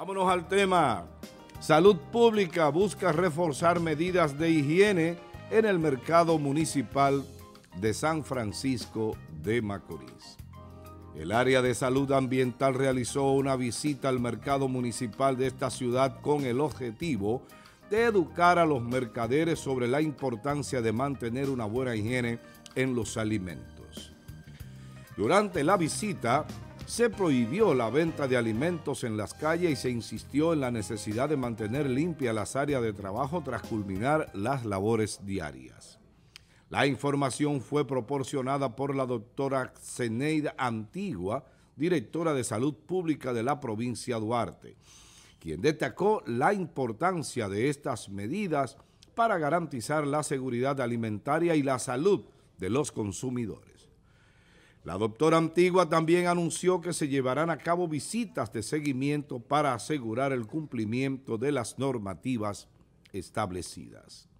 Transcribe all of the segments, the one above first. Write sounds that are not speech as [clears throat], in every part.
Vámonos al tema. Salud Pública busca reforzar medidas de higiene en el mercado municipal de San Francisco de Macorís. El área de salud ambiental realizó una visita al mercado municipal de esta ciudad con el objetivo de educar a los mercaderes sobre la importancia de mantener una buena higiene en los alimentos. Durante la visita, se prohibió la venta de alimentos en las calles y se insistió en la necesidad de mantener limpias las áreas de trabajo tras culminar las labores diarias. La información fue proporcionada por la doctora Xeneida Antigua, directora de Salud Pública de la provincia Duarte, quien destacó la importancia de estas medidas para garantizar la seguridad alimentaria y la salud de los consumidores. La doctora Antigua también anunció que se llevarán a cabo visitas de seguimiento para asegurar el cumplimiento de las normativas establecidas.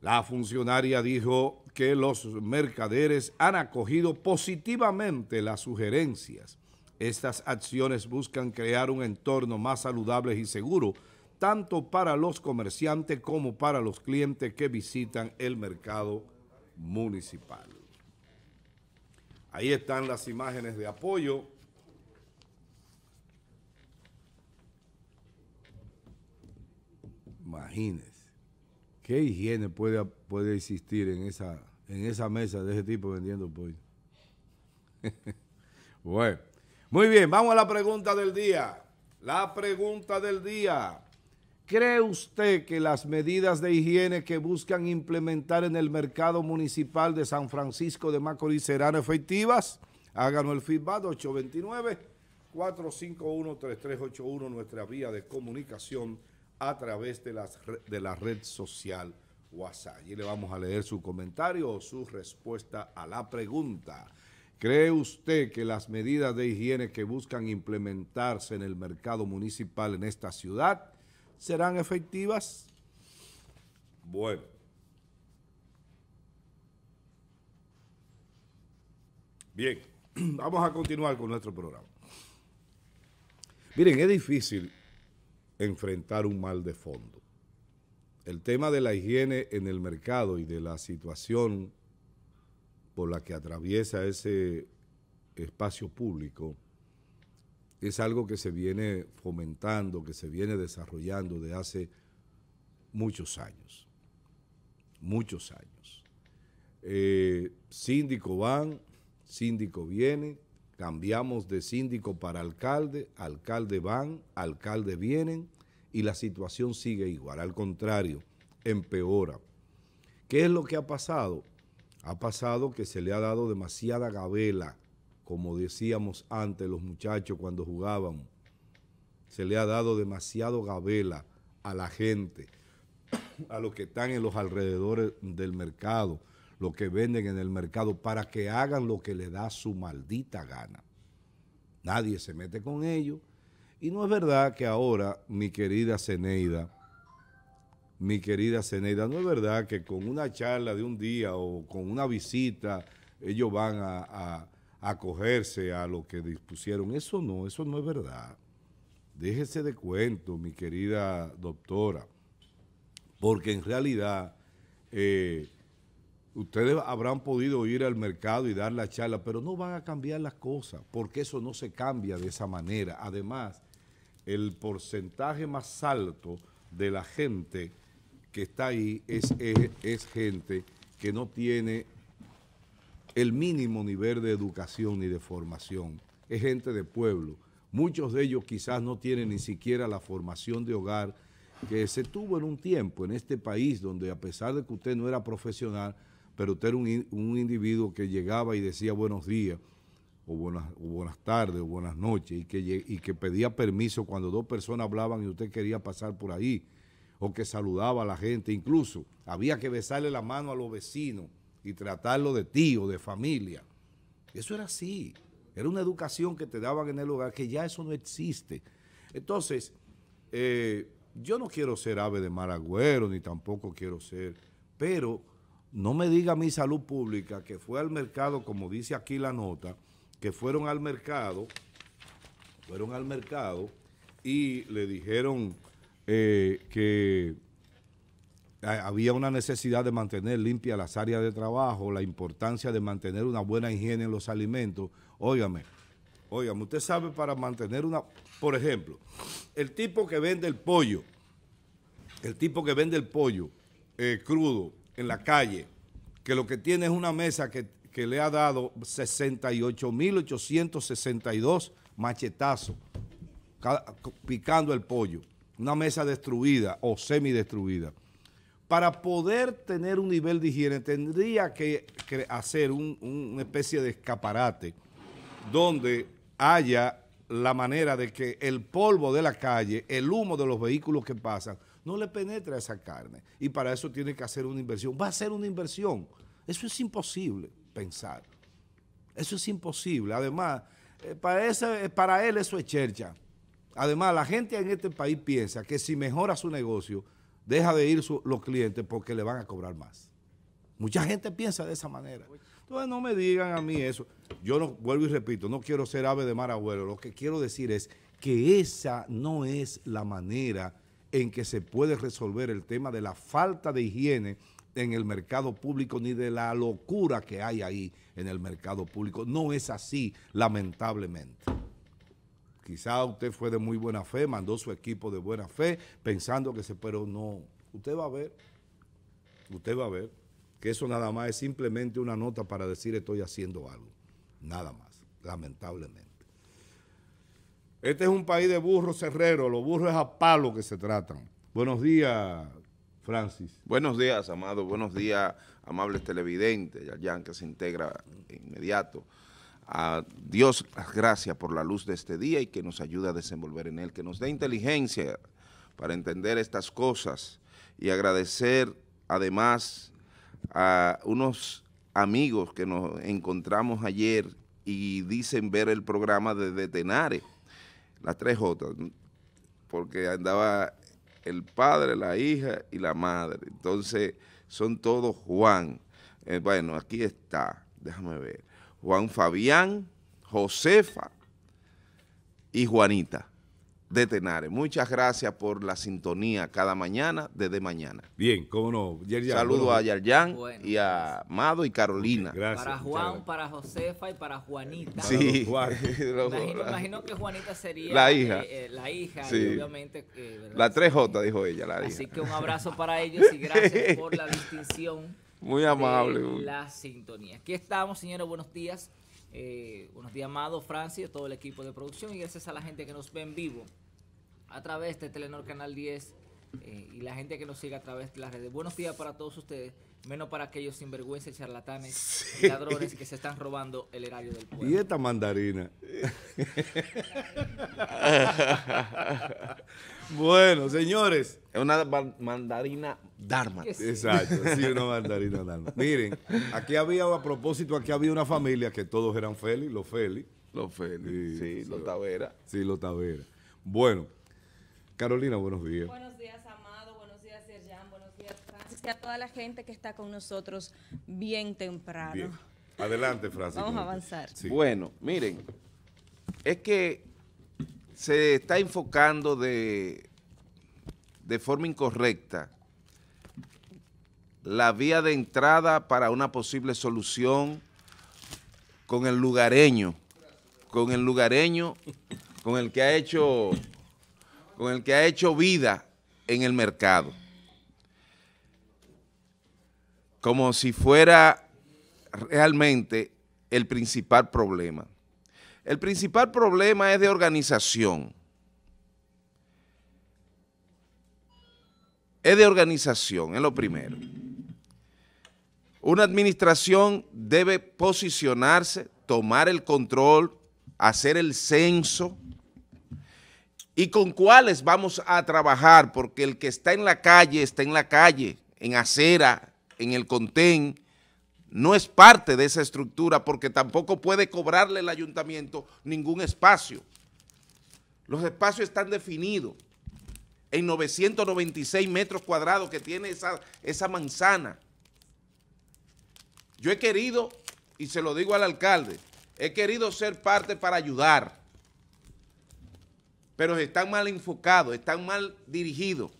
La funcionaria dijo que los mercaderes han acogido positivamente las sugerencias. Estas acciones buscan crear un entorno más saludable y seguro, tanto para los comerciantes como para los clientes que visitan el mercado municipal. Ahí están las imágenes de apoyo. Imagínense, ¿qué higiene puede, puede existir en esa, en esa mesa de ese tipo vendiendo pollo? [laughs] bueno, muy bien, vamos a la pregunta del día. La pregunta del día. ¿Cree usted que las medidas de higiene que buscan implementar en el mercado municipal de San Francisco de Macorís serán efectivas? Háganos el feedback 829-451-3381, nuestra vía de comunicación a través de, de la red social WhatsApp. Y le vamos a leer su comentario o su respuesta a la pregunta. ¿Cree usted que las medidas de higiene que buscan implementarse en el mercado municipal en esta ciudad serán efectivas? Bueno. Bien, [clears throat] vamos a continuar con nuestro programa. Miren, es difícil enfrentar un mal de fondo. El tema de la higiene en el mercado y de la situación por la que atraviesa ese espacio público es algo que se viene fomentando, que se viene desarrollando de hace muchos años, muchos años. Eh, síndico van, síndico viene, cambiamos de síndico para alcalde, alcalde van, alcalde vienen y la situación sigue igual, al contrario, empeora. ¿Qué es lo que ha pasado? Ha pasado que se le ha dado demasiada gabela como decíamos antes los muchachos cuando jugaban, se le ha dado demasiado gabela a la gente, [coughs] a los que están en los alrededores del mercado, los que venden en el mercado, para que hagan lo que les da su maldita gana. Nadie se mete con ellos. Y no es verdad que ahora, mi querida Ceneida, mi querida Ceneida, no es verdad que con una charla de un día o con una visita ellos van a, acogerse a lo que dispusieron. Eso no, eso no es verdad. Déjese de cuento, mi querida doctora, porque en realidad eh, ustedes habrán podido ir al mercado y dar la charla, pero no van a cambiar las cosas, porque eso no se cambia de esa manera. Además, el porcentaje más alto de la gente que está ahí es, es, es gente que no tiene el mínimo nivel de educación y de formación. Es gente de pueblo. Muchos de ellos quizás no tienen ni siquiera la formación de hogar que se tuvo en un tiempo en este país donde a pesar de que usted no era profesional, pero usted era un, individuo que llegaba y decía buenos días o buenas, buenas tardes o buenas noches y que, y que pedía permiso cuando dos personas hablaban y usted quería pasar por ahí o que saludaba a la gente, incluso había que besarle la mano a los vecinos y tratarlo de tío, de familia. Eso era así. Era una educación que te daban en el hogar, que ya eso no existe. Entonces, eh, yo no quiero ser ave de maragüero, ni tampoco quiero ser, pero no me diga mi salud pública que fue al mercado, como dice aquí la nota, que fueron al mercado, fueron al mercado y le dijeron eh, que había una necesidad de mantener limpias las áreas de trabajo, la importancia de mantener una buena higiene en los alimentos. Óigame, óigame, usted sabe para mantener una... Por ejemplo, el tipo que vende el pollo, el tipo que vende el pollo eh, crudo en la calle, que lo que tiene es una mesa que, le ha dado 68.862 machetazos picando el pollo. Una mesa destruida o semidestruida para poder tener un nivel de higiene tendría que, hacer un, una especie de escaparate donde haya la manera de que el polvo de la calle, el humo de los vehículos que pasan, no le penetre a esa carne. Y para eso tiene que hacer una inversión. Va a ser una inversión. Eso es imposible pensar. Eso es imposible. Además, eh, para, eh, para él eso es chercha. Además, la gente en este país piensa que si mejora su negocio, deja de ir los clientes porque le van a cobrar más. Mucha gente piensa de esa manera. Entonces no me digan a mí eso. Yo no, vuelvo y repito, no quiero ser ave de mar abuelo. Lo que quiero decir es que esa no es la manera en que se puede resolver el tema de la falta de higiene en el mercado público ni de la locura que hay ahí en el mercado público. No es así, lamentablemente. Quizá usted fue de muy buena fe, mandó su equipo de buena fe, pensando que se, pero no. Usted va a ver, usted va a ver que eso nada más es simplemente una nota para decir estoy haciendo algo. Nada más, lamentablemente. Este es un país de burros herreros, los burros es a palo que se tratan. Buenos días, Francis. Buenos días, Amado. Buenos días, amables televidentes. ya que se integra inmediato a Dios las gracias por la luz de este día y que nos ayude a desenvolver en él, que nos dé inteligencia para entender estas cosas y agradecer además a unos amigos que nos encontramos ayer y dicen ver el programa de Detenare, las tres Jotas, porque andaba el padre, la hija y la madre. Entonces, son todos Juan. Eh, bueno, aquí está, déjame ver. Juan Fabián, Josefa y Juanita de Tenares. Muchas gracias por la sintonía cada mañana desde mañana. Bien, cómo no. Saludos Saludo a Yaryán y a Mado y Carolina. gracias. Para Juan, para Josefa y para Juanita. Sí. Juan. [laughs] imagino, imagino, que Juanita sería la hija. Eh, eh, la hija, obviamente. la 3J, dijo ella, la Así que un abrazo para [laughs] ellos y gracias por la distinción muy amable. la sintonía. Aquí estamos, señores, buenos días. Eh, buenos días, Amado, Francis, todo el equipo de producción y gracias a la gente que nos ve en vivo a través de Telenor Canal 10 eh, y la gente que nos sigue a través de las redes. Buenos días para todos ustedes, menos para aquellos sinvergüenzas, charlatanes y ladrones que se están robando el erario del pueblo. Y esta mandarina. [laughs] [laughs] bueno, señores. Es una mandarina Dharma. Exacto, sí, una [laughs] mandarina Dharma. Miren, aquí había, a propósito, aquí había una familia que todos eran Feli, los Feli. Los Feli, sí, lo los Tavera. Sí, lo Tavera. Bueno, Carolina, buenos días. Buenos días, Amado, buenos días, Serjan, buenos días, Francis, y a toda la gente que está con nosotros bien temprano. Adelante, Francis. Vamos a avanzar. Bueno, miren, es que se está enfocando de forma incorrecta la vía de entrada para una posible solución con el lugareño, con el lugareño, con el que ha hecho, con el que ha hecho vida en el mercado. Como si fuera realmente el principal problema. El principal problema es de organización. Es de organización, es lo primero. Una administración debe posicionarse, tomar el control, hacer el censo y con cuáles vamos a trabajar, porque el que está en la calle, está en la calle, en acera, en el contén, no es parte de esa estructura porque tampoco puede cobrarle el ayuntamiento ningún espacio. Los espacios están definidos en 996 metros cuadrados que tiene esa, esa manzana. Yo he querido, y se lo digo al alcalde, he querido ser parte para ayudar, pero están mal enfocados, están mal dirigidos.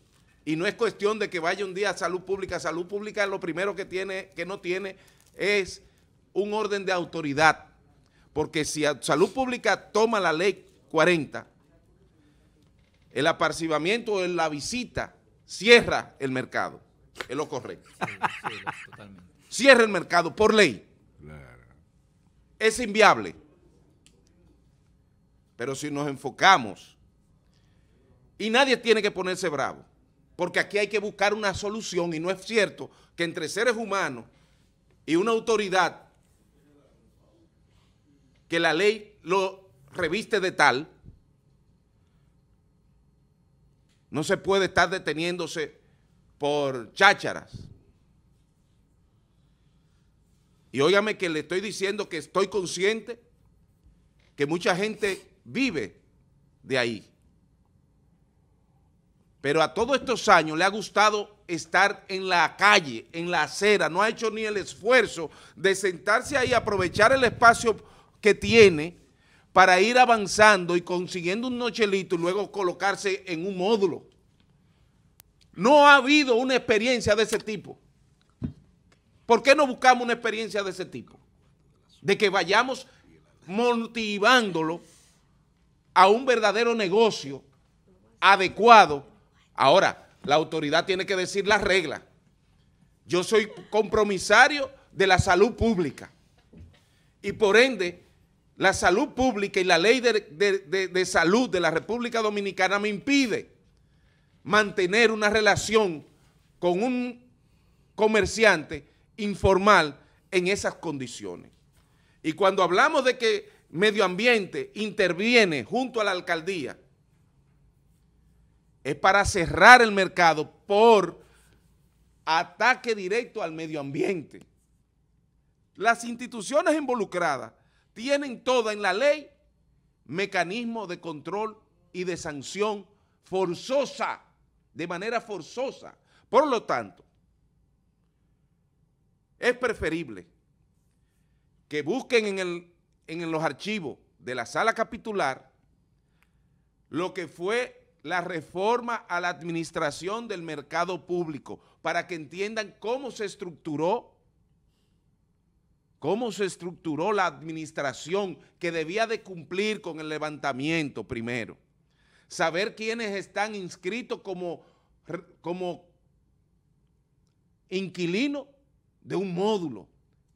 Y no es cuestión de que vaya un día a salud pública. Salud pública lo primero que, tiene, que no tiene es un orden de autoridad. Porque si salud pública toma la ley 40, el aparcibamiento o la visita cierra el mercado. Es lo correcto. totalmente. Cierre el mercado por ley. Es inviable. Pero si nos enfocamos, y nadie tiene que ponerse bravo, porque aquí hay que buscar una solución y no es cierto que entre seres humanos y una autoridad que la ley lo reviste de tal, no se puede estar deteniéndose por chácharas. Y óigame que le estoy diciendo que estoy consciente que mucha gente vive de ahí. Pero a todos estos años le ha gustado estar en la calle, en la acera, no ha hecho ni el esfuerzo de sentarse ahí, aprovechar el espacio que tiene para ir avanzando y consiguiendo un nochelito y luego colocarse en un módulo. No ha habido una experiencia de ese tipo. ¿Por qué no buscamos una experiencia de ese tipo? De que vayamos motivándolo a un verdadero negocio adecuado. Ahora, la autoridad tiene que decir las reglas. Yo soy compromisario de la salud pública y por ende la salud pública y la ley de, salud de la República Dominicana me impide mantener una relación con un comerciante informal en esas condiciones. Y cuando hablamos de que medio ambiente interviene junto a la alcaldía, es para cerrar el mercado por ataque directo al medio ambiente. Las instituciones involucradas tienen toda en la ley mecanismo de control y de sanción forzosa, de manera forzosa. Por lo tanto, es preferible que busquen en, los archivos de la sala capitular lo que fue la reforma a la administración del mercado público para que entiendan cómo se estructuró cómo se estructuró la administración que debía de cumplir con el levantamiento primero. Saber quiénes están inscritos como, como inquilino de un módulo,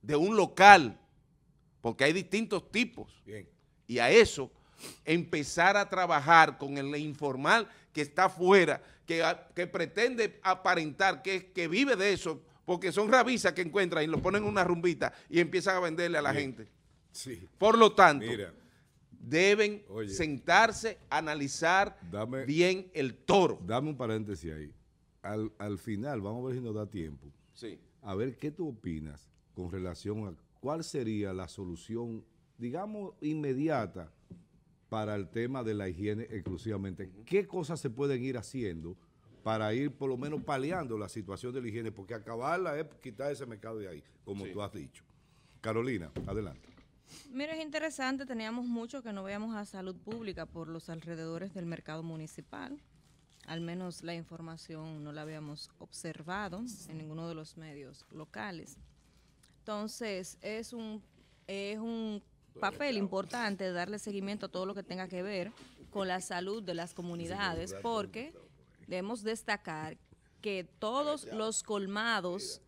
de un local, porque hay distintos tipos. Bien. Y a eso empezar a trabajar con el informal que está afuera, que, que, pretende aparentar, que, que vive de eso, porque son rabizas que encuentran y lo ponen en una rumbita y empiezan a venderle a la gente. Sí. Por lo tanto, deben sentarse, analizar bien el toro. Dame un paréntesis ahí. Al, al, final, vamos a ver si nos da tiempo. Sí a ver qué tú opinas con relación a cuál sería la solución, digamos, inmediata para el tema de la higiene exclusivamente. ¿Qué cosas se pueden ir haciendo para ir por lo menos paliando la situación de la higiene? Porque acabarla es quitar ese mercado de ahí, como tú has dicho. Carolina, adelante. Mira, es interesante, teníamos mucho que no veíamos a salud pública por los alrededores del mercado municipal al menos la información no la habíamos observado en ninguno de los medios locales. Entonces, es un, es un papel importante darle seguimiento a todo lo que tenga que ver con la salud de las comunidades, porque debemos destacar que todos los colmados,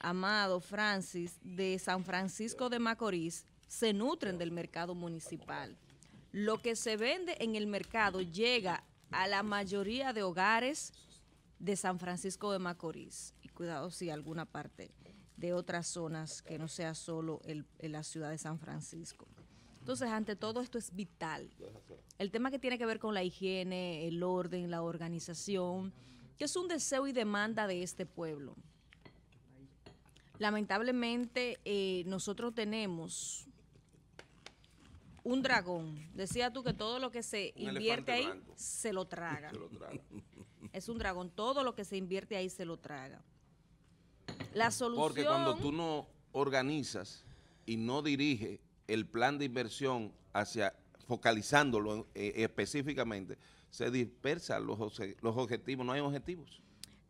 Amado, Francis, de San Francisco de Macorís, se nutren del mercado municipal. Lo que se vende en el mercado llega a la mayoría de hogares de San Francisco de Macorís. Y cuidado si alguna parte de otras zonas que no sea solo en la ciudad de San Francisco. Entonces, ante todo esto es vital. El tema que tiene que ver con la higiene, el orden, la organización, que es un deseo y demanda de este pueblo. Lamentablemente, eh, nosotros tenemos un dragón. Decía tú que todo lo que se invierte ahí se lo traga. es un dragón. Todo lo que se invierte ahí se lo traga. La solución... Porque cuando tú no organizas y no diriges el plan de inversión hacia focalizándolo eh, eh, específicamente, se dispersan los, los objetivos, no hay objetivos.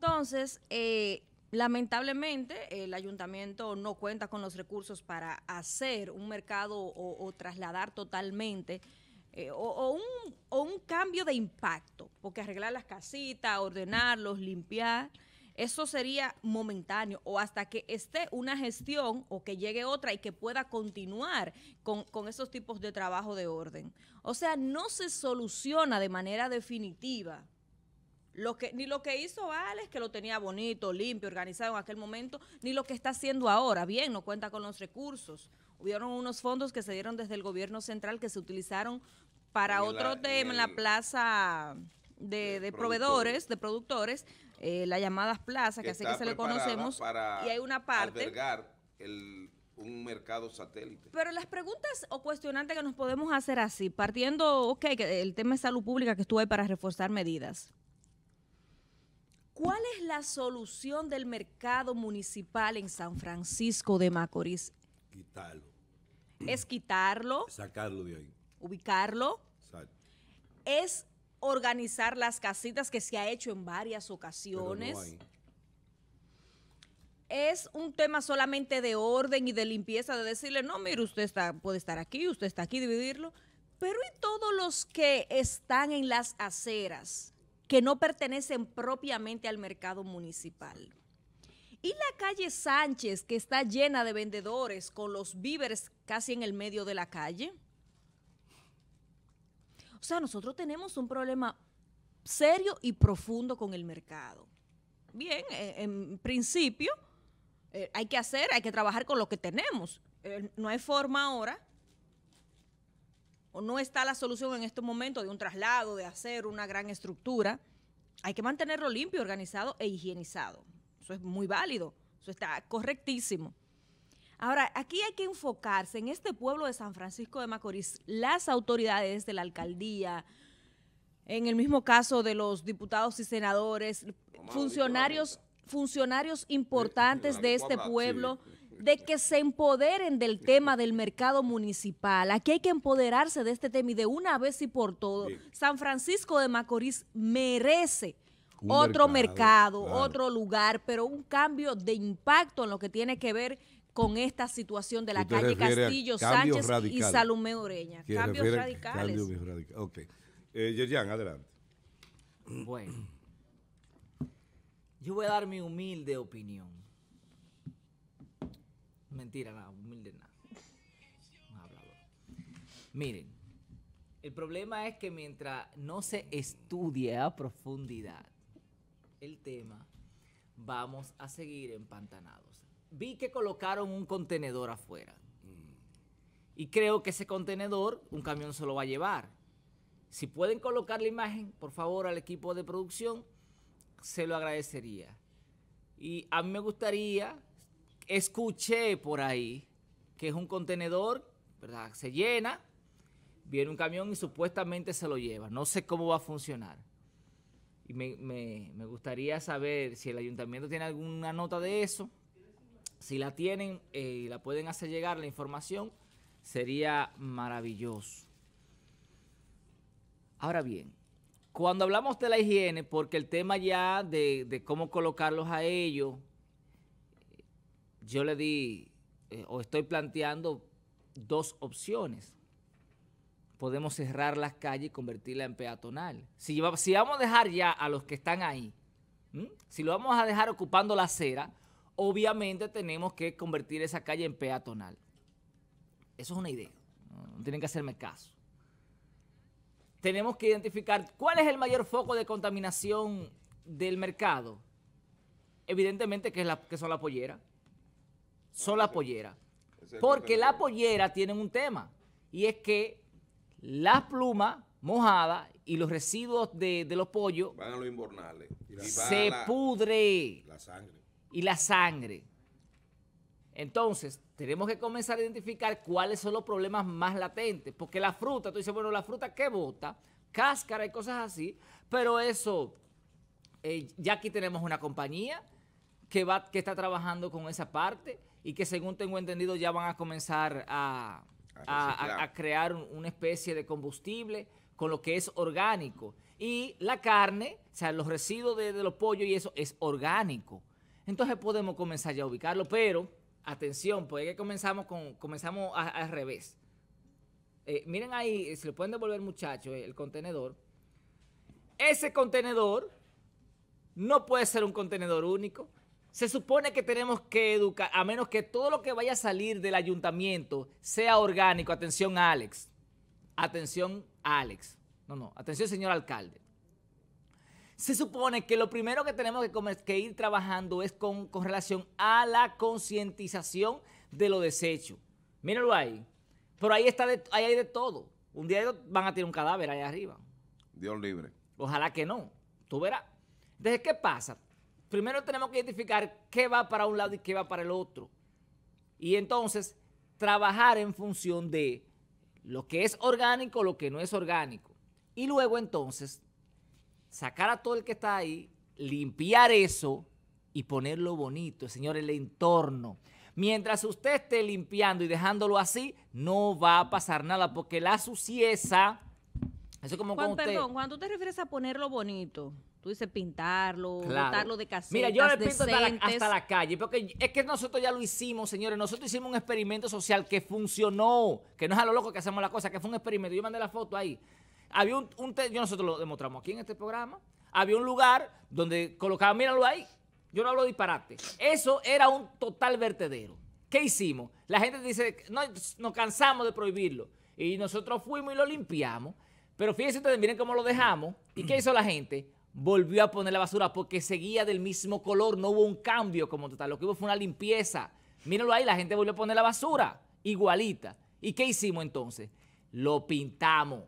Entonces, eh, Lamentablemente, el ayuntamiento no cuenta con los recursos para hacer un mercado o, trasladar totalmente eh, o, un, cambio de impacto, porque arreglar las casitas, ordenarlos, limpiar, eso sería momentáneo o hasta que esté una gestión o que llegue otra y que pueda continuar con esos tipos de trabajo de orden. O sea, no se soluciona de manera definitiva ni lo que hizo Alex, que lo tenía bonito, limpio, organizado en aquel momento, ni lo que está haciendo ahora. Bien, no cuenta con los recursos. Hubieron unos fondos que se dieron desde el gobierno central que se utilizaron para otro tema en, la plaza de, proveedores, de productores, eh, las llamadas plazas, que, así que se le conocemos. y hay una parte. Albergar un mercado satélite. Pero las preguntas o cuestionantes que nos podemos hacer así, partiendo, ok, que el tema de salud pública que estuvo ahí para reforzar medidas. ¿Cuál es la solución del mercado municipal en San Francisco de Macorís? Quitarlo. ¿Es quitarlo? Sacarlo de ahí. ¿Ubicarlo? Exacto. ¿Es organizar las casitas que se ha hecho en varias ocasiones? es un tema solamente de orden y de limpieza, de decirle, no, mire, usted está, puede estar aquí, usted está aquí, dividirlo. Pero ¿y todos los que están en las aceras? que no pertenecen propiamente al mercado municipal. Y la calle Sánchez, que está llena de vendedores con los víveres casi en el medio de la calle. O sea, nosotros tenemos un problema serio y profundo con el mercado. Bien, eh, en, principio eh, hay que hacer, hay que trabajar con lo que tenemos. Eh, no hay forma ahora o no está la solución en este momento de un traslado, de hacer una gran estructura, hay que mantenerlo limpio, organizado e higienizado. Eso es muy válido, eso está correctísimo. Ahora, aquí hay que enfocarse en este pueblo de San Francisco de Macorís, las autoridades de la alcaldía, en el mismo caso de los diputados y senadores, funcionarios, funcionarios importantes de este pueblo de que se empoderen del tema del mercado municipal. Aquí hay que empoderarse de este tema y de una vez y por todo. San Francisco de Macorís merece otro mercado, otro lugar, pero un cambio de impacto en lo que tiene que ver con esta situación de la calle Castillo Sánchez y Salumé Oreña. Cambios radicales. Ok. Eh, adelante. Bueno. Yo voy a dar mi humilde opinión. Mentira, nada, humilde nada. Miren, el problema es que mientras no se estudie a profundidad el tema, vamos a seguir empantanados. Vi que colocaron un contenedor afuera. Mm. Y creo que ese contenedor un camión se lo va a llevar. Si pueden colocar la imagen, por favor, al equipo de producción, se lo agradecería. Y a mí me gustaría escuché por ahí que es un contenedor, ¿verdad? Se llena, viene un camión y supuestamente se lo lleva. No sé cómo va a funcionar. Y me, gustaría saber si el ayuntamiento tiene alguna nota de eso. Si la tienen eh, y la pueden hacer llegar la información, sería maravilloso. Ahora bien, cuando hablamos de la higiene, porque el tema ya de, de cómo colocarlos a ellos, yo le di, eh, o estoy planteando dos opciones. Podemos cerrar las calles y convertirla en peatonal. Si, si vamos a dejar ya a los que están ahí, si lo vamos a dejar ocupando la acera, obviamente tenemos que convertir esa calle en peatonal. Eso es una idea. No tienen que hacerme caso. Tenemos que identificar cuál es el mayor foco de contaminación del mercado. Evidentemente que, es la, que son las polleras son las polleras. Porque la pollera tienen un tema. Y es que las plumas mojadas y los residuos de, los pollos... Van a los se pudre. La sangre. Y la sangre. Entonces, tenemos que comenzar a identificar cuáles son los problemas más latentes. Porque la fruta, tú dices, bueno, la fruta que bota, cáscara y cosas así, pero eso, eh, ya aquí tenemos una compañía que, va, que está trabajando con esa parte y que según tengo entendido ya van a comenzar a, crear una especie de combustible con lo que es orgánico. Y la carne, o sea, los residuos de, los pollos y eso es orgánico. Entonces podemos comenzar ya a ubicarlo, pero atención, porque que comenzamos, con, comenzamos al revés. Eh, miren ahí, eh, se lo pueden devolver muchachos, eh, el contenedor. Ese contenedor no puede ser un contenedor único. Se supone que tenemos que educar, a menos que todo lo que vaya a salir del ayuntamiento sea orgánico. Atención, Alex. Atención, Alex. No, no. Atención, señor alcalde. Se supone que lo primero que tenemos que, ir trabajando es con, relación a la concientización de lo desecho. Míralo ahí. Pero ahí está de, ahí hay de todo. Un día van a tener un cadáver ahí arriba. Dios libre. Ojalá que no. Tú verás. Entonces, ¿qué pasa? primero tenemos que identificar qué va para un lado y qué va para el otro. Y entonces, trabajar en función de lo que es orgánico, lo que no es orgánico. Y luego entonces, sacar a todo el que está ahí, limpiar eso y ponerlo bonito, señor, el entorno. Mientras usted esté limpiando y dejándolo así, no va a pasar nada, porque la suciedad... Eso como perdón, cuando te refieres a ponerlo bonito... Tú dices pintarlo, botarlo de casetas, Mira, yo le pinto hasta la, calle, porque es que nosotros ya lo hicimos, señores. Nosotros hicimos un experimento social que funcionó, que no es a lo loco que hacemos la cosa, que fue un experimento. Yo mandé la foto ahí. Había un, yo nosotros lo demostramos aquí en este programa. Había un lugar donde colocaba, míralo ahí. Yo no hablo disparate. Eso era un total vertedero. ¿Qué hicimos? La gente dice, no, nos cansamos de prohibirlo. Y nosotros fuimos y lo limpiamos. Pero fíjense ustedes, miren cómo lo dejamos. ¿Y qué hizo la gente? volvió a poner la basura porque seguía del mismo color, no hubo un cambio como total, lo que hubo fue una limpieza. mírenlo ahí, la gente volvió a poner la basura, igualita. ¿Y qué hicimos entonces? Lo pintamos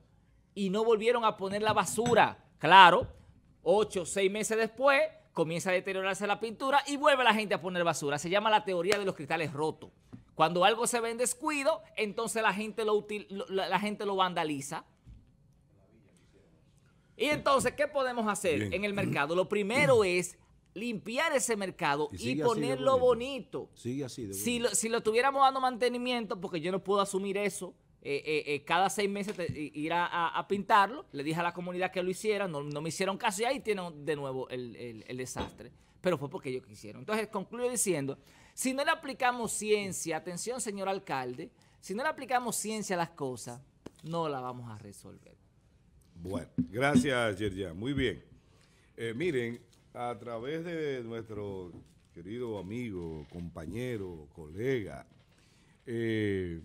y no volvieron a poner la basura. Claro, ocho o seis meses después comienza a deteriorarse la pintura y vuelve la gente a poner basura. Se llama la teoría de los cristales rotos. Cuando algo se ve en descuido, entonces la gente lo, la gente lo vandaliza. Y entonces, ¿qué podemos hacer en el mercado? Lo primero es limpiar ese mercado y, ponerlo bonito. Sigue así. si, lo, si lo tuviéramos dando mantenimiento, porque yo no puedo asumir eso, eh, eh, eh, cada seis meses ir a, pintarlo. Le dije a la comunidad que lo hiciera, no, me hicieron caso y ahí tienen de nuevo el, desastre. Pero fue porque ellos quisieron. Entonces concluyo diciendo, si no le aplicamos ciencia, atención señor alcalde, si no le aplicamos ciencia a las cosas, no la vamos a resolver. Bueno, gracias, Yerjan. Muy bien. Eh, miren, a través de nuestro querido amigo, compañero, colega, eh,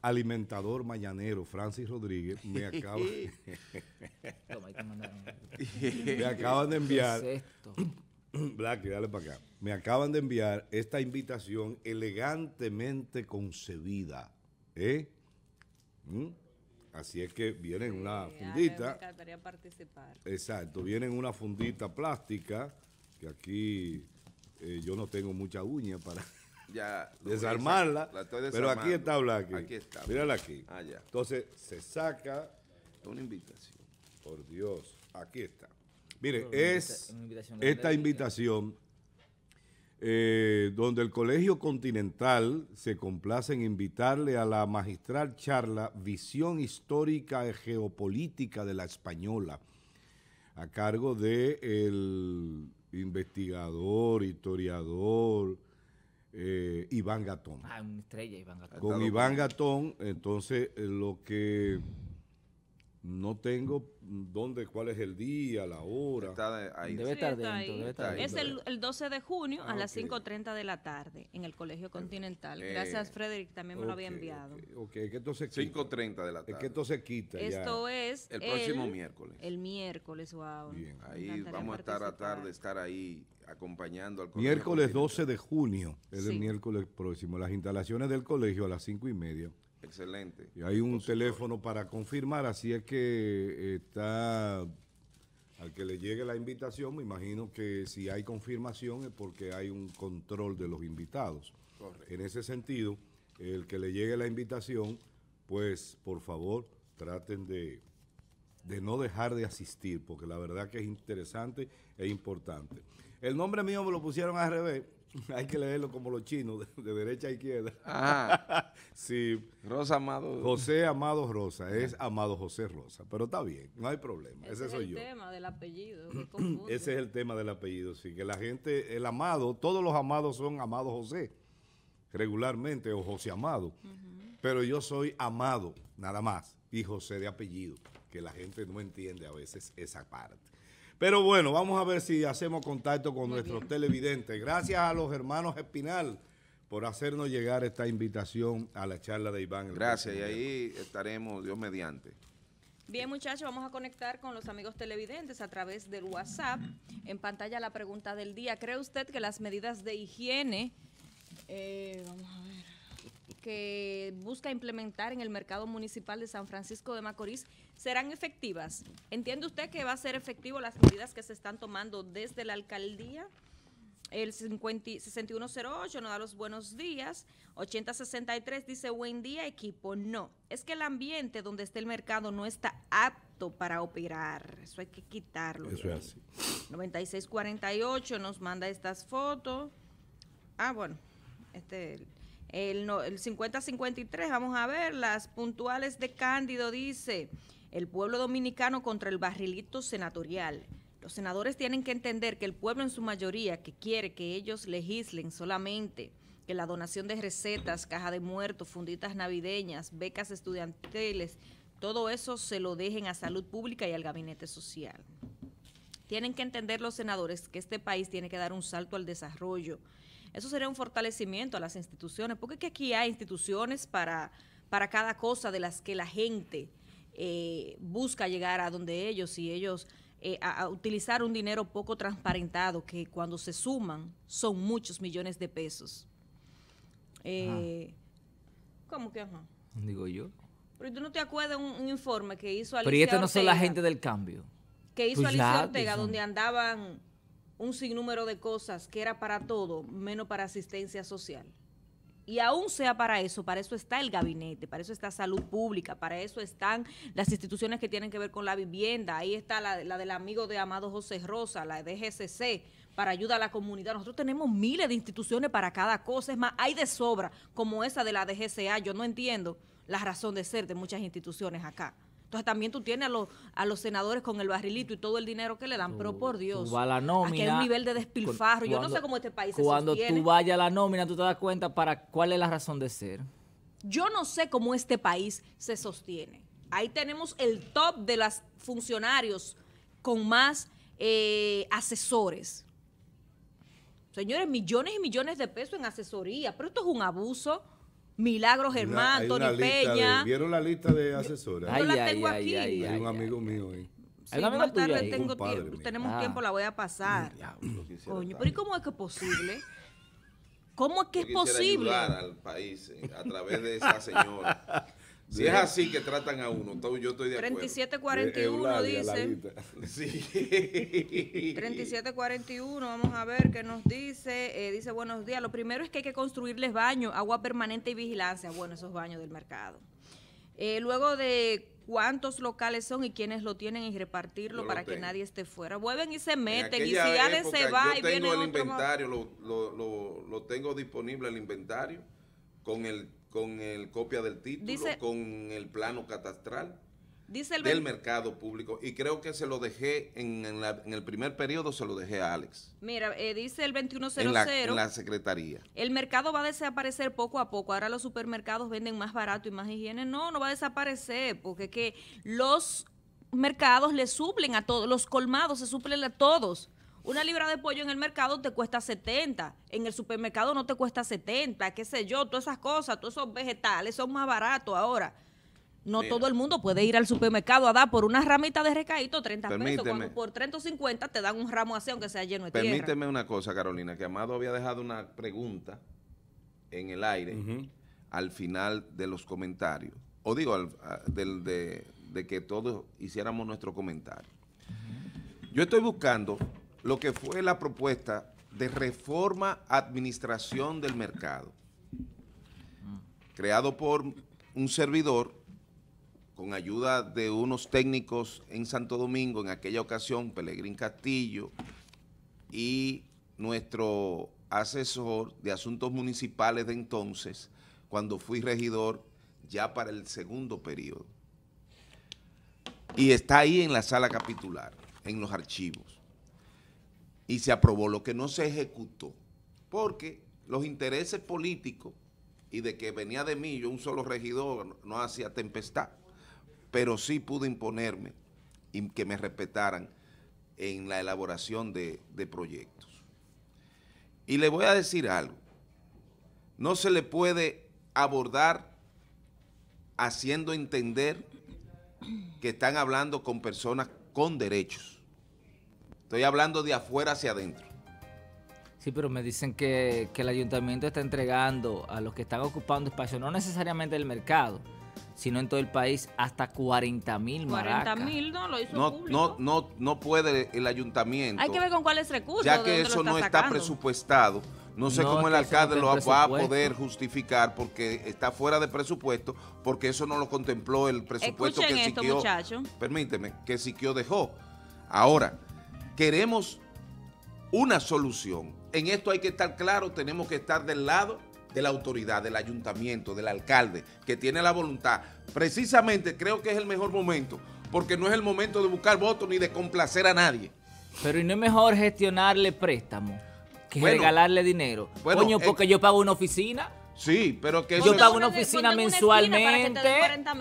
alimentador mañanero Francis Rodríguez me [laughs] [laughs] acaban de enviar [clears throat] dale para acá. Me acaban de enviar esta invitación elegantemente concebida, ¿eh? ¿Mm? Así es que viene una fundita. Me encantaría participar. Exacto, viene una fundita plástica, que aquí eh, yo no tengo mucha uña para [laughs] [laughs] desarmarla, pero aquí está Blacky. Aquí está. Mírala aquí. Ah, Entonces se saca. Una invitación. Por Dios, aquí está. Mire, es esta invitación eh, donde el Colegio Continental se complace en invitarle a la magistral charla Visión Histórica y Geopolítica de la Española, a cargo del investigador, historiador, eh, Iván Gatón. Ah, una estrella Iván Gatón. Con Iván Gatón, entonces eh, lo que no tengo dónde, cuál es el día, la hora. Debe estar Ahí. es El, 12 de junio ah, a las 5.30 de la tarde en el Colegio Continental. Gracias, Frederick, también me lo había enviado. que se 5.30 de la tarde. Es que esto se quita. Esto es... El próximo miércoles. El miércoles, wow. Bien, ahí vamos a estar a tarde, estar ahí acompañando al colegio. Miércoles 12 de junio, es el miércoles próximo. Las instalaciones del colegio a las 5 y media. Excelente. Y hay un teléfono para confirmar, así es que eh, está al que le llegue la invitación, me imagino que si hay confirmación es porque hay un control de los invitados. Correcto. En ese sentido, el que le llegue la invitación, pues por favor traten de, de no dejar de asistir, porque la verdad que es interesante e importante. El nombre mío me lo pusieron al revés. [laughs] Hay que leerlo como los chinos, de, derecha a izquierda. Ajá. Ah. [laughs] sí. Rosa Amado. José Amado Rosa, es Amado José Rosa, pero está bien, no hay problema. Ese, soy yo. Ese es el tema del apellido. [clears throat] Ese es el tema del apellido, sí, que la gente, el amado, todos los amados son Amado José, regularmente, o José Amado. Pero yo soy Amado, nada más, y José de apellido, que la gente no entiende a veces esa parte. Pero bueno, vamos a ver si hacemos contacto con nuestros televidentes. Gracias a los hermanos Espinal por hacernos llegar esta invitación a la charla de Iván. Gracias, y ahí estaremos, Dios mediante. Bien, muchachos, vamos a conectar con los amigos televidentes a través del WhatsApp. En pantalla la pregunta del día. ¿Cree usted que las medidas de higiene... Eh, vamos a que busca implementar en el mercado municipal de San Francisco de Macorís serán efectivas. ¿Entiende usted que va a ser efectivo las medidas que se están tomando desde la alcaldía? El 6108 nos da los buenos días. 8063 dice buen día equipo. No, es que el ambiente donde está el mercado no está apto para operar. Eso hay que quitarlo. Eso es así. 9648 nos manda estas fotos. Ah, bueno, este el, no, el 50-53, vamos a ver, las puntuales de Cándido dice, el pueblo dominicano contra el barrilito senatorial. Los senadores tienen que entender que el pueblo en su mayoría que quiere que ellos legislen solamente que la donación de recetas, caja de muertos, funditas navideñas, becas estudiantiles, todo eso se lo dejen a salud pública y al gabinete social. Tienen que entender los senadores que este país tiene que dar un salto al desarrollo eso sería un fortalecimiento a las instituciones, porque es que aquí hay instituciones para, para cada cosa de las que la gente eh, busca llegar a donde ellos y ellos eh, a, utilizar un dinero poco transparentado que cuando se suman son muchos millones de pesos. Eh, ¿Cómo que ajá? Digo yo. Pero tú no te acuerdas de un informe que hizo Alicia Pero y este no son la gente del cambio. Que hizo Alicia Ortega, donde andaban un sinnúmero de cosas que era para todo, menos para asistencia social. Y aún sea para eso, para eso está el gabinete, para eso está salud pública, para eso están las instituciones que tienen que ver con la vivienda, ahí está la, la del amigo de Amado José Rosa, la de para ayuda a la comunidad. Nosotros tenemos miles de instituciones para cada cosa, es más, hay de sobra, como esa de la DGCA. Yo no entiendo la razón de ser de muchas instituciones acá. Entonces también tú tienes a los, senadores con el barrilito y todo el dinero que le dan, pero por Dios. a la nómina. Aquí un nivel de despilfarro. Yo no sé cómo este país se sostiene. Cuando tú vayas a la nómina, tú te das cuenta para cuál es la razón de ser. Yo no sé cómo este país se sostiene. Ahí tenemos el top de los funcionarios con más eh, asesores. Señores, millones y millones de pesos en asesoría, pero esto es un abuso. Milagros Germán, Tony Peña. ¿Vieron la lista de asesoras? Yo, la tengo ay, aquí. Ay, hay un amigo mío ahí. Sí, más tarde tengo tiempo, tenemos tiempo, ah. la voy a pasar. Coño, pero ¿y cómo es que es posible? ¿Cómo es que es posible? ayudar al país eh, a través de esa señora. [laughs] Si es así que tratan a uno, yo estoy de acuerdo. 3741 dice. [laughs] Sí. 3741, vamos a ver qué nos dice. Eh, dice, buenos días. Lo primero es que hay que construirles baños, agua permanente y vigilancia. Bueno, esos baños del mercado. Eh, luego de cuántos locales son y quiénes lo tienen y repartirlo para que nadie esté fuera. Vuelven y se meten y si alguien se va y viene el inventario, lo, lo, lo tengo disponible el inventario con el con el copia del título, con el plano catastral dice el del mercado público. Y creo que se lo dejé en, el primer periodo, se lo dejé a Alex. Mira, eh, dice el 2100. En la, secretaría. El mercado va a desaparecer poco a poco. Ahora los supermercados venden más barato y más higiene. No, no va a desaparecer, porque que los mercados le suplen a todos, los colmados se suplen a todos. Una libra de pollo en el mercado te cuesta 70, en el supermercado no te cuesta 70, qué sé yo, todas esas cosas, todos esos vegetales son más baratos ahora. No todo el mundo puede ir al supermercado a dar por una ramita de recaíto 30 pesos. Cuando por 30 50 te dan un ramo así, aunque sea lleno de tierra. Permíteme una cosa, Carolina, que Amado había dejado una pregunta en el aire al final de los comentarios. O digo, del, de que todos hiciéramos nuestro comentario. Yo estoy buscando lo que fue la propuesta de reforma administración del mercado, creado por un servidor con ayuda de unos técnicos en Santo Domingo, en aquella ocasión, Pelegrín Castillo, y nuestro asesor de asuntos municipales de entonces, cuando fui regidor ya para el segundo periodo. Y está ahí en la sala capitular, en los archivos y se aprobó lo que no se ejecutó, porque los intereses políticos y de que venía de mí, yo un solo regidor, no hacía tempestad, pero sí pude imponerme y que me respetaran en la elaboración de, de proyectos. Y le voy a decir algo, no se le puede abordar haciendo entender que están hablando con personas con derechos Estoy hablando de afuera hacia adentro. Sí, pero me dicen que, el ayuntamiento está entregando a los que están ocupando espacio, no necesariamente el mercado, sino en todo el país, hasta 40 mil maracas. 40 mil, no, lo hizo no, público. No, puede el ayuntamiento. Hay que ver con cuáles recursos. Ya que eso no está presupuestado. No sé cómo el alcalde lo va a poder justificar porque está fuera de presupuesto, porque eso no lo contempló el presupuesto Escuchen que esto, muchachos. Permíteme, que Siquio dejó. Ahora, Queremos una solución. En esto hay que estar claro, tenemos que estar del lado de la autoridad, del ayuntamiento, del alcalde, que tiene la voluntad. Precisamente creo que es el mejor momento, porque no es el momento de buscar votos ni de complacer a nadie. Pero no es mejor gestionarle préstamos que regalarle dinero? Bueno, Coño, porque eh, yo pago una oficina. Sí, pero que yo pago una oficina mensualmente.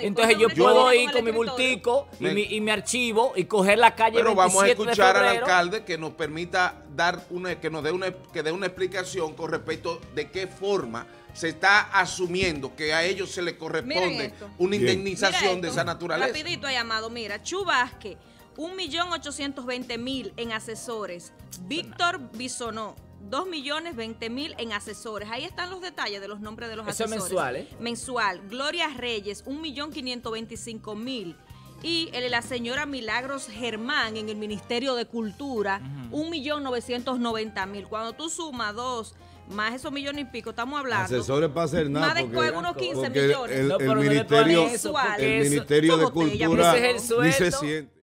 entonces yo puedo ir con mi multico y mi, archivo y coger la calle. Pero vamos a escuchar al alcalde que nos permita dar una, que nos dé una, que dé una explicación con respecto de qué forma se está asumiendo que a ellos se les corresponde una indemnización de esa naturaleza. Rapidito ha llamado, mira, Chubasque, 1.820.000 en asesores. Víctor Bisonó. 2 millones 20 mil en asesores. Ahí están los detalles de los nombres de los asesores. Eso mensual, ¿eh? Mensual. Gloria Reyes, 1 millón 525 mil. Y la señora Milagros Germán en el Ministerio de Cultura, 1.990.000. millón mil. Cuando tú sumas dos más esos millones y pico, estamos hablando. Asesores para hacer nada. Más después, unos 15 millones. El, el, el no, Ministerio, el ministerio de Cultura ni se siente.